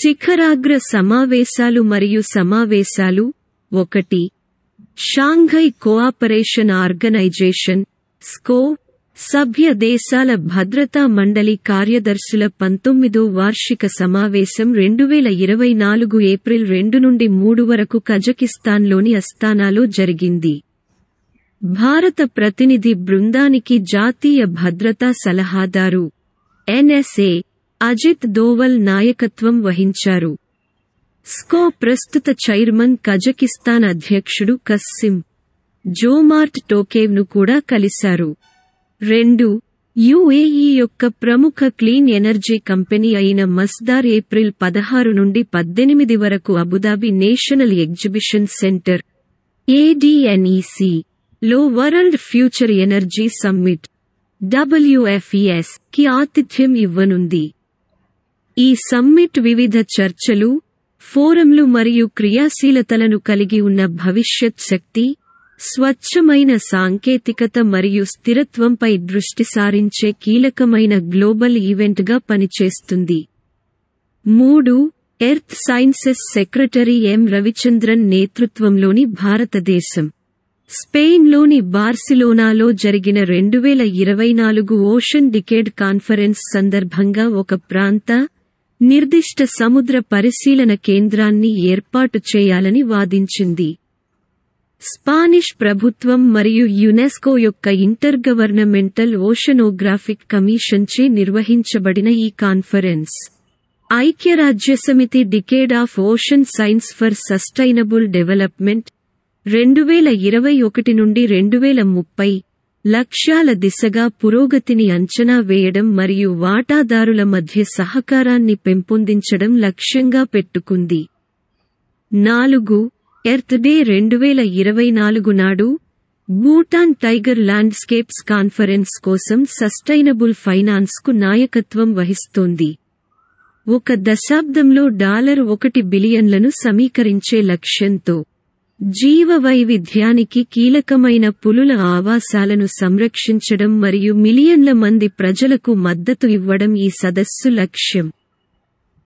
శిఖరాగ్ర సమావేశాలు మరియు సమావేశాలు ఒకటి షాంఘై కోఆపరేషన్ ఆర్గనైజేషన్ స్కో సభ్య దేశాల భద్రతా మండలి కార్యదర్శుల పంతొమ్మిదో వార్షిక సమావేశం రెండువేల ఇరవై నాలుగు ఏప్రిల్ రెండు నుండి మూడు వరకు కజకిస్తాన్లోని అస్థానాలో జరిగింది భారత ప్రతినిధి బృందానికి జాతీయ భద్రతా సలహాదారు ఎన్ఎస్ఏ అజిత్ దోవల్ నాయకత్వం వహించారు స్కో ప్రస్తుత చైర్మన్ కజకిస్తాన్ అధ్యక్షుడు కస్సిం జోమార్ట్ టోకేవ్ను కూడా కలిశారు రెండు యుఏఈ యొక్క ప్రముఖ క్లీన్ ఎనర్జీ కంపెనీ అయిన మస్దార్ ఏప్రిల్ పదహారు నుండి పద్దెనిమిది వరకు Abu Dhabi national exhibition centre ADNEC లో world future energy summit WFES కి ఆతిథ్యం ఇవ్వనుంది ఈ సమ్మిట్ వివిధ చర్చలు ఫోరంలు మరియు క్రియాశీలతలను కలిగి ఉన్న భవిష్యత్ శక్తి స్వచ్ఛమైన సాంకేతికత మరియు స్థిరత్వంపై దృష్టి సారించే కీలకమైన గ్లోబల్ ఈవెంట్గా పనిచేస్తుంది మూడు earth sciences secretary M Ravichandran నేతృత్వంలోని భారతదేశం స్పెయిన్లోని బార్సిలోనాలో జరిగిన రెండు వేల ఇరవై నాలుగు ఓషన్ డికేడ్ కాన్ఫరెన్స్ సందర్భంగా ఒక ప్రాంత నిర్దిష్ట సముద్ర పరిశీలన కేంద్రాన్ని ఏర్పాటు చేయాలని వాదించింది స్పానిష్ ప్రభుత్వం మరియు యునెస్కో యొక్క ఇంటర్గవర్నమెంటల్ ఓషనోగ్రాఫిక్ కమిషన్చే నిర్వహించబడిన ఈ కాన్ఫరెన్స్ ఐక్యరాజ్యసమితి decade of ocean science for sustainable development రెండు వేల ఇరవై ఒకటి నుండి రెండు వేల ముప్పై లక్ష్యాల దిశగా పురోగతిని అంచనా వేయడం మరియు వాటాదారుల మధ్య సహకారాన్ని పెంపొందించడం లక్ష్యంగా పెట్టుకుంది నాలుగు ఎర్త్ డే రెండు వేల ఇరవై నాలుగు నాడు భూటాన్ టైగర్ ల్యాండ్స్కేప్స్ కాన్ఫరెన్స్ కోసం సస్టైనబుల్ ఫైనాన్స్కు నాయకత్వం వహిస్తోంది ఒక దశాబ్దంలో డాలర్ ఒకటి బిలియన్లను సమీకరించే లక్ష్యంతో జీవ వైవిధ్యానికి కీలకమైన పులుల ఆవాసాలను సంరక్షించడం మరియు మిలియన్ల మంది ప్రజలకు మద్దతు ఇవ్వడం ఈ సదస్సు లక్ష్యం